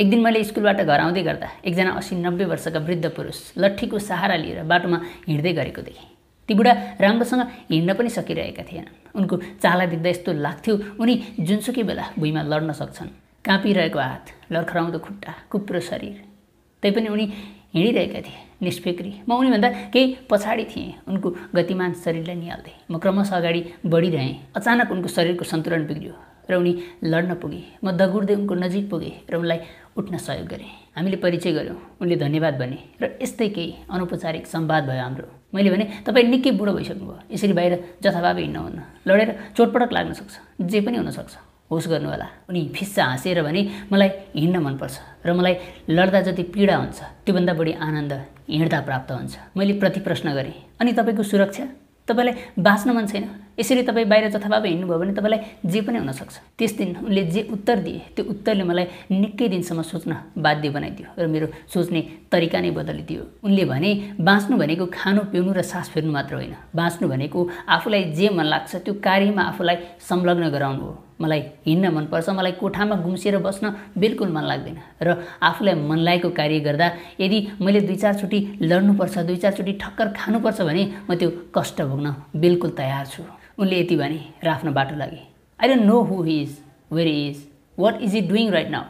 एक दिन मैले स्कुलबाट घर आउँदै गर्दा एकजना असी नब्बे वर्षका वृद्ध पुरुष लट्ठीको सहारा लिएर बाटोमा हिँड्दै गरेको देखेँ ती बुढा राम्रोसँग हिँड्न पनि सकिरहेका थिएनन् उनको चाला देख्दा यस्तो लाग्थ्यो उनी जुनसुकै बेला भुइँमा लड्न सक्छन् काँपिरहेको हात लर्खराउँदो खुट्टा कुप्रो शरीर तैपनि उनी हिँडिरहेका थिए निष्फिक्री म उनीभन्दा केही पछाडि थिएँ उनको गतिमान शरीरलाई निहाल्दै म क्रमशः अगाडि बढिरहेँ अचानक उनको शरीरको सन्तुलन बिग्रियो र उनी लड्न पुगे म दगुर्दै उनको नजिक पुगेँ र उनलाई उठ्न सहयोग गरेँ हामीले परिचय गऱ्यौँ उनले धन्यवाद भने र यस्तै केही अनौपचारिक सम्वाद भयो हाम्रो मैले भने तपाईँ निकै बुढो भइसक्नुभयो यसरी बाहिर जथाभावी हिँड्नुहुन्न लडेर चोटपटक लाग्न सक्छ जे पनि हुनसक्छ होस् गर्नुहोला उनी फिस्सा हाँसेर भने मलाई हिँड्न मनपर्छ र मलाई लड्दा जति पीडा हुन्छ त्योभन्दा बढी आनन्द हिँड्दा प्राप्त हुन्छ मैले प्रतिप्रश्न गरेँ अनि तपाईँको सुरक्षा तपाईँलाई बाँच्न मन छैन यसरी तपाईँ बाहिर जथाभावी हिँड्नुभयो भने तपाईँलाई जे पनि हुनसक्छ त्यस दिन उनले जे उत्तर दिए त्यो उत्तरले मलाई निकै दिनसम्म सोच्न बाध्य बनाइदियो र मेरो सोच्ने तरिका नै बदलिदियो उनले भने बाँच्नु भनेको खानु पिउनु र सास फेर्नु मात्र होइन बाँच्नु भनेको आफूलाई जे मन लाग्छ त्यो कार्यमा आफूलाई संलग्न गराउनु हो मलाई हिँड्न मनपर्छ मलाई कोठामा गुम्सिएर बस्न बिल्कुल मन लाग्दैन र आफूलाई मन लागेको कार्य गर्दा यदि मैले दुई चारचोटि लड्नुपर्छ दुई चारचोटि ठक्कर खानुपर्छ भने म त्यो कष्ट भोग्न बिल्कुल तयार छु उनले यति भने र आफ्नो बाटो लागे I don't know who is where is what is it doing right now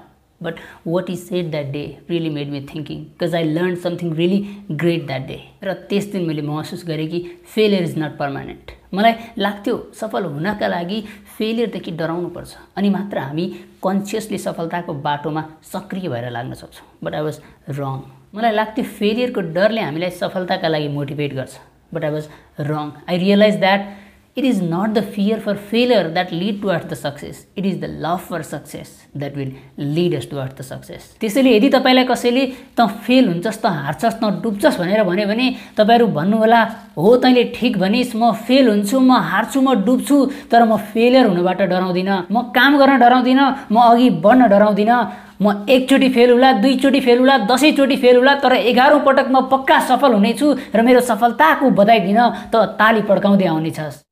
but what is said that day really made me thinking because I learn something really great that day र त्यस दिन मैले महसुस गरेँ कि failure is not permanent मलाई लाग्थ्यो सफल हुनका लागि फेलियरदेखि पर्छ अनि मात्र हामी कन्सियसली सफलताको बाटोमा सक्रिय भएर लाग्न सक्छौँ बट आई वाज रङ मलाई लाग्थ्यो फेलियरको डरले हामीलाई सफलताका लागि मोटिभेट गर्छ but I was wrong I realise that It is not the fear for failure that lead towards the success. It is the love for success that will lead us towards the success. त्यसैले यदि तपाईँलाई कसैले त fail हुन्छस् त हार्छस् त डुब्छस् भनेर भन्यो भने तपाईँहरू भन्नुहोला हो तैँले ठिक भनिस् म फेल हुन्छु म हार्छु म डुब्छु तर म फेलियर हुनुबाट डराउँदिनँ म काम गर्न डराउँदिनँ म अघि बढ्न डराउँदिनँ म एकचोटि फेल हुला दुईचोटि फेल हुला दसैँचोटि फेल हुला तर एघारौँ पटक म पक्का सफल हुनेछु र मेरो सफलताको बधाई दिन त ताली पड्काउँदै आउनेछस्